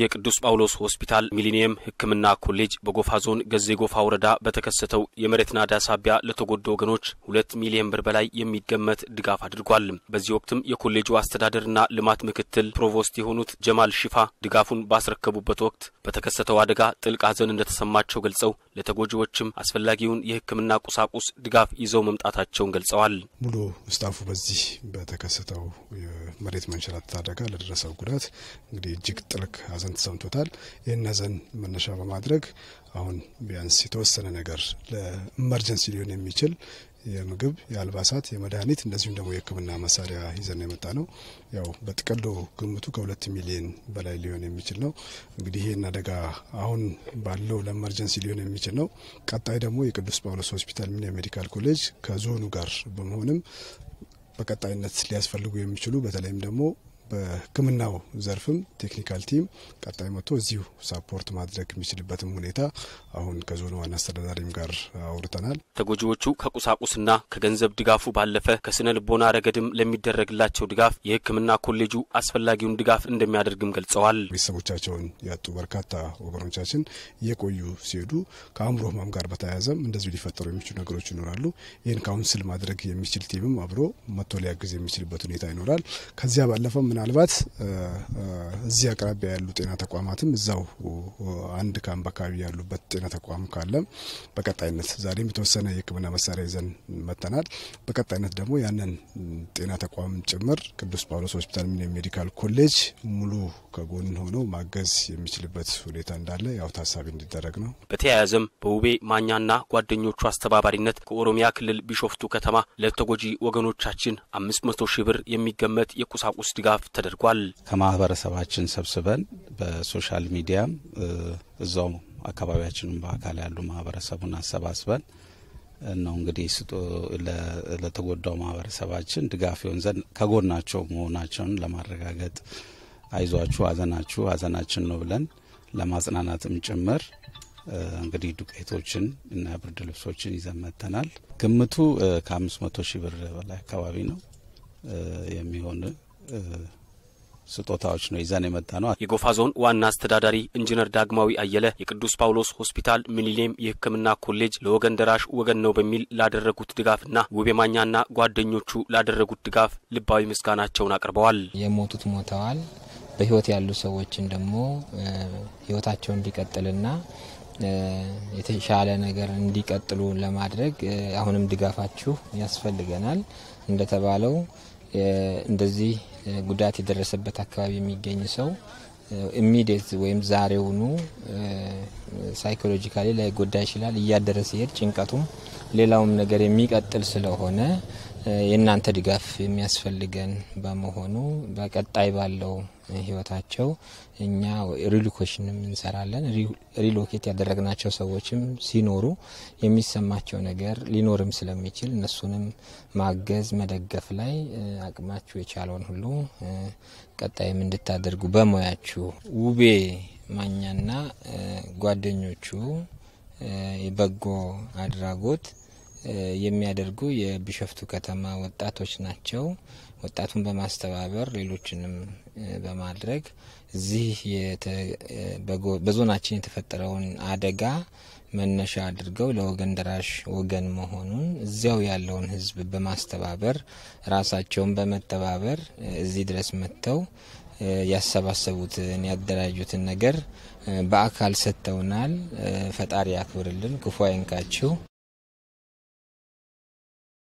የቅዱስ ጳውሎስ ሆስፒታል ሚሊኒየም ሕክምና ኮሌጅ በጎፋ ዞን ገዜ ጎፋ ወረዳ በተከሰተው የመሬት ናዳ ሳቢያ ለተጎዱ ወገኖች ሁለት ሚሊየን ብር በላይ የሚገመት ድጋፍ አድርጓል። በዚህ ወቅትም የኮሌጁ አስተዳደርና ልማት ምክትል ፕሮቮስት የሆኑት ጀማል ሽፋ ድጋፉን ባስረከቡበት ወቅት በተከሰተው አደጋ ጥልቅ ሐዘን እንደተሰማቸው ገልጸው ለተጎጂዎችም አስፈላጊውን የሕክምና ቁሳቁስ ድጋፍ ይዘው መምጣታቸውን ገልጸዋል። ሙሉ ስታፉ በዚህ በተከሰተው የመሬት መንሸራተት አደጋ ለደረሰው ጉዳት እንግዲህ እጅግ ጥልቅ ሐዘን ተሰምቶታል። ይህን ሐዘን መነሻ በማድረግ አሁን ቢያንስ የተወሰነ ነገር ለኢመርጀንሲ ሊሆን የሚችል የምግብ፣ የአልባሳት፣ የመድኃኒት እንደዚሁም ደግሞ የሕክምና መሳሪያ ይዘን የመጣ ነው። ያው በጥቅሉ ግምቱ ከሁለት ሚሊዮን በላይ ሊሆን የሚችል ነው። እንግዲህ ይህን አደጋ አሁን ባለው ለኢመርጀንሲ ሊሆን የሚችል ነው። ቀጣይ ደግሞ የቅዱስ ጳውሎስ ሆስፒታል ሚኒ ሜዲካል ኮሌጅ ከዞኑ ጋር በመሆንም በቀጣይነት ሊያስፈልጉ የሚችሉ በተለይም ደግሞ በሕክምናው ዘርፍም ቴክኒካል ቲም ቀጣይ መቶ እዚሁ ሳፖርት ማድረግ የሚችልበትም ሁኔታ አሁን ከዞኑ ዋና አስተዳዳሪም ጋር አውርተናል። ተጎጂዎቹ ከቁሳቁስና ከገንዘብ ድጋፉ ባለፈ ከስነ ልቦና ረገድም ለሚደረግላቸው ድጋፍ የሕክምና ኮሌጁ አስፈላጊውን ድጋፍ እንደሚያደርግም ገልጸዋል። ቤተሰቦቻቸውን ያጡ በርካታ ወገኖቻችን እየቆዩ ሲሄዱ ከአእምሮ ህመም ጋር በተያያዘም እንደዚሁ ሊፈጠሩ የሚችሉ ነገሮች ይኖራሉ። ይህን ካውንስል ማድረግ የሚችል ቲምም አብሮ መጥቶ ሊያግዝ የሚችልበት ሁኔታ ይኖራል። ከዚያ ባለፈ ምና ምናልባት እዚህ አቅራቢያ ያሉ ጤና ተቋማትም እዛው አንድ ካምፕ አካባቢ ያሉበት ጤና ተቋም ካለ በቀጣይነት ዛሬም የተወሰነ የሕክምና መሳሪያ ይዘን መተናል። በቀጣይነት ደግሞ ያንን ጤና ተቋም ጭምር ቅዱስ ጳውሎስ ሆስፒታል ሚሊኒየም ሜዲካል ኮሌጅ ሙሉ ከጎን ሆኖ ማገዝ የሚችልበት ሁኔታ እንዳለ ያው ታሳቢ እንዲደረግ ነው። በተያያዘም በውቤ ማኛና ጓደኞቹ አስተባባሪነት ከኦሮሚያ ክልል ቢሾፍቱ ከተማ ለተጎጂ ወገኖቻችን አምስት መቶ ሺህ ብር የሚገመት የቁሳቁስ ድጋፍ ተደርጓል። ከማህበረሰባችን ሰብስበን በሶሻል ሚዲያም እዛው አካባቢያችንን በአካል ያሉ ማህበረሰቡን አሰባስበን ነው እንግዲህ ስጦ ለተጎዳው ማህበረሰባችን ድጋፍ ይሆን ዘንድ ከጎናቸው መሆናቸውን ለማረጋገጥ አይዟችሁ፣ አዘናችሁ ሀዘናችን ነው ብለን ለማጽናናትም ጭምር እንግዲህ ዱቄቶችን እና ብርድ ልብሶችን ይዘን ግምቱ ከአምስት መቶ ሺህ ብር በላይ አካባቢ ነው የሚሆን ስጦታዎች ነው ይዘን የመጣ ነው። የጎፋ ዞን ዋና አስተዳዳሪ ኢንጂነር ዳግማዊ አየለ የቅዱስ ጳውሎስ ሆስፒታል ሚሊኒየም የሕክምና ኮሌጅ ለወገን ደራሽ ወገን ነው በሚል ላደረጉት ድጋፍና ውቤ ማኛና ጓደኞቹ ላደረጉት ድጋፍ ልባዊ ምስጋናቸውን አቅርበዋል። የሞቱት ሞተዋል። በህይወት ያሉ ሰዎችን ደግሞ ህይወታቸው እንዲቀጥልና የተሻለ ነገር እንዲቀጥሉ ለማድረግ አሁንም ድጋፋችሁ ያስፈልገናል እንደተባለው እንደዚህ ጉዳት የደረሰበት አካባቢ የሚገኝ ሰው ኢሚዲየት ወይም ዛሬውኑ ሳይኮሎጂካሊ ላይጎዳ ይችላል። እያደረ ሲሄድ ጭንቀቱም ሌላውም ነገር የሚቀጥል ስለሆነ የእናንተ ድጋፍ የሚያስፈልገን በመሆኑ በቀጣይ ባለው ህይወታቸው እኛ ሪሎኬሽንም እንሰራለን። ሪሎኬት ያደረግናቸው ሰዎችም ሲኖሩ የሚሰማቸው ነገር ሊኖርም ስለሚችል እነሱንም ማገዝ መደገፍ ላይ አቅማችሁ የቻለውን ሁሉ ቀጣይም እንድታደርጉ በሙያችሁ ውቤ ማኛና ጓደኞቹ የበጎ አድራጎት የሚያደርጉ የቢሾፍቱ ከተማ ወጣቶች ናቸው። ወጣቱን በማስተባበር ሌሎችንም በማድረግ እዚህ በዞናችን የተፈጠረውን አደጋ መነሻ አድርገው ለወገን ደራሽ ወገን መሆኑን እዚያው ያለውን ሕዝብ በማስተባበር ራሳቸውን በመተባበር እዚህ ድረስ መጥተው ያሰባሰቡትን ያደራጁትን ነገር በአካል ሰጥተውናል። ፈጣሪ ያክብርልን፣ ክፉ አይንካችሁ።